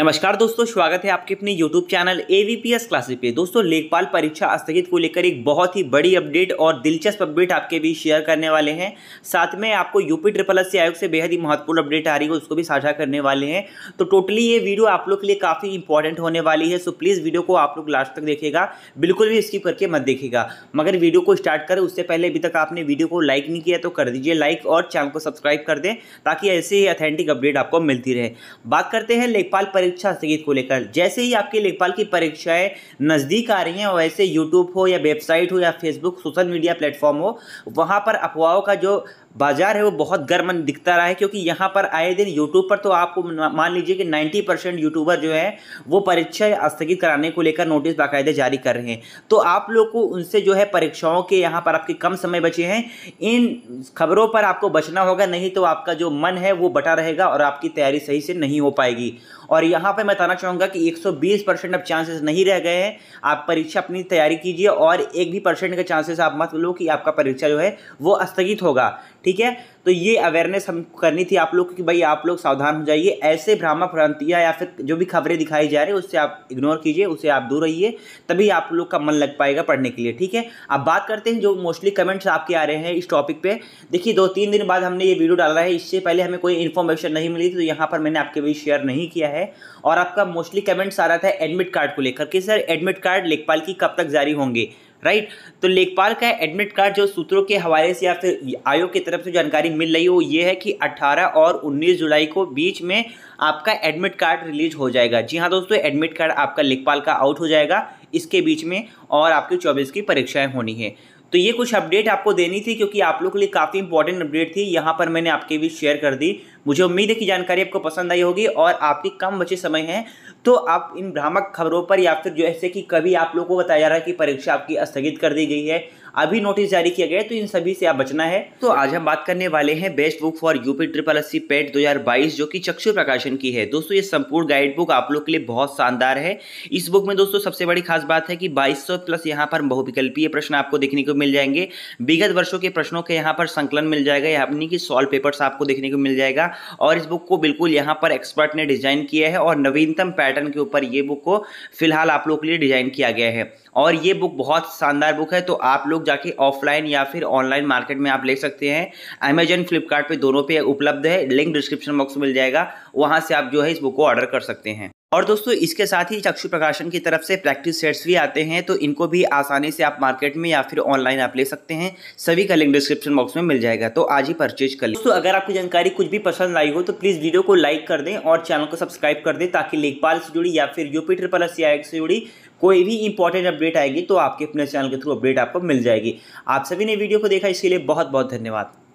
नमस्कार दोस्तों स्वागत है आपके अपने YouTube channel A V P S classes पे दोस्तों लेखपाल परीक्षा स्थगित को लेकर एक बहुत ही बड़ी अपडेट और दिलचस्प अपडेट आपके बीच शेयर करने वाले हैं साथ में आपको यूपी ट्रिपल एस आयोग से बेहद ही महत्वपूर्ण अपडेट आ रही है उसको भी साझा करने वाले हैं तो टोटली ये वीडियो आप लोग के लिए काफ़ी इंपॉर्टेंट होने वाली है सो प्लीज़ वीडियो को आप लोग लास्ट तक देखेगा बिल्कुल भी स्किप करके मत देखेगा मगर वीडियो को स्टार्ट करें उससे पहले अभी तक आपने वीडियो को लाइक नहीं किया तो कर दीजिए लाइक और चैनल को सब्सक्राइब कर दें ताकि ऐसे ही अथेंटिक अपडेट आपको मिलती रहे बात करते हैं लेखपाल परीक्षा परीक्षा स्थगित को लेकर जैसे ही आपकी लेखपाल की परीक्षाएं नज़दीक आ रही हैं वैसे यूट्यूब हो या वेबसाइट हो या फेसबुक सोशल मीडिया प्लेटफॉर्म हो वहाँ पर अफवाहों का जो बाज़ार है वो बहुत गर्म दिखता रहा है क्योंकि यहाँ पर आए दिन यूट्यूब पर तो आपको मान लीजिए कि 90 परसेंट यूट्यूबर जो है वो परीक्षा स्थगित कराने को लेकर नोटिस बाकायदा जारी कर रहे हैं तो आप लोग को उनसे जो है परीक्षाओं के यहाँ पर आपके कम समय बचे हैं इन खबरों पर आपको बचना होगा नहीं तो आपका जो मन है वो बटा रहेगा और आपकी तैयारी सही से नहीं हो पाएगी और यहाँ पर मैं बताना चाहूँगा कि एक परसेंट अब चांसेस नहीं रह गए हैं आप परीक्षा अपनी तैयारी कीजिए और एक भी परसेंट का चांसेस आप मत लो कि आपका परीक्षा जो है वो स्थगित होगा ठीक है तो ये अवेयरनेस हम करनी थी आप लोग की भाई आप लोग सावधान हो जाइए ऐसे भ्रामक भ्रांतियाँ या फिर जो भी खबरें दिखाई जा रही है उससे आप इग्नोर कीजिए उसे आप दूर रहिए तभी आप लोग का मन लग पाएगा पढ़ने के लिए ठीक है अब बात करते हैं जो मोस्टली कमेंट्स आपके आ रहे हैं इस टॉपिक पे देखिए दो तीन दिन बाद हमने ये वीडियो डाला है इससे पहले हमें कोई इन्फॉर्मेशन नहीं मिली थी तो यहाँ पर मैंने आपके भी शेयर नहीं किया है और आपका मोस्टली कमेंट्स आ रहा था एडमिट कार्ड को लेकर के सर एडमिट कार्ड लेखपाल की कब तक जारी होंगे राइट तो लेखपाल का एडमिट कार्ड जो सूत्रों के हवाले से या फिर आयोग की तरफ से जानकारी मिल रही है वो ये है कि 18 और 19 जुलाई को बीच में आपका एडमिट कार्ड रिलीज हो जाएगा जी हाँ दोस्तों एडमिट कार्ड आपका लेखपाल का आउट हो जाएगा इसके बीच में और आपकी चौबीस की परीक्षाएँ होनी है तो ये कुछ अपडेट आपको देनी थी क्योंकि आप लोगों के लिए काफ़ी इंपॉर्टेंट अपडेट थी यहाँ पर मैंने आपके भी शेयर कर दी मुझे उम्मीद है कि जानकारी आपको पसंद आई होगी और आपकी कम बचे समय हैं तो आप इन भ्रामक खबरों पर या फिर जैसे कि कभी आप लोगों को बताया जा रहा है कि परीक्षा आपकी स्थगित कर दी गई है अभी नोटिस जारी किया गया है तो इन सभी से आप बचना है तो आज हम बात करने वाले हैं best book for UP triple S PET 2022 जो कि चक्षु प्रकाशन की है दोस्तों ये संपूर्ण गाइड बुक आप लोग के लिए बहुत शानदार है इस बुक में दोस्तों सबसे बड़ी खास बात है कि 2200 प्लस यहाँ पर बहुविकल्पीय प्रश्न आपको देखने को मिल जाएंगे विगत वर्षों के प्रश्नों के यहाँ पर संकलन मिल जाएगा यानी कि सॉल्व पेपर्स आपको देखने को मिल जाएगा और इस बुक को बिल्कुल यहाँ पर एक्सपर्ट ने डिज़ाइन किया है और नवीनतम पैटर्न के ऊपर ये बुक को फिलहाल आप लोग के लिए डिज़ाइन किया गया है और ये बुक बहुत शानदार बुक है तो आप लोग जाके ऑफलाइन या फिर ऑनलाइन मार्केट में आप ले सकते हैं अमेजन फ्लिपकार्ट दोनों पे उपलब्ध है लिंक डिस्क्रिप्शन बॉक्स में मिल जाएगा वहाँ से आप जो है इस बुक को ऑर्डर कर सकते हैं और दोस्तों इसके साथ ही चक्षु प्रकाशन की तरफ से प्रैक्टिस सेट्स भी आते हैं तो इनको भी आसानी से आप मार्केट में या फिर ऑनलाइन आप ले सकते हैं सभी का लिंक डिस्क्रिप्शन बॉक्स में मिल जाएगा तो आज ही परचेज कर लें दोस्तों अगर आपको जानकारी कुछ भी पसंद आई हो तो प्लीज़ वीडियो को लाइक कर दें और चैनल को सब्सक्राइब कर दें ताकि लेखपाल से जुड़ी या फिर यूपी प्लस या से जुड़ी कोई भी इंपॉर्टेंट अपडेट आएगी तो आपके अपने चैनल के थ्रू अपडेट आपको मिल जाएगी आप सभी ने वीडियो को देखा इसके लिए बहुत बहुत धन्यवाद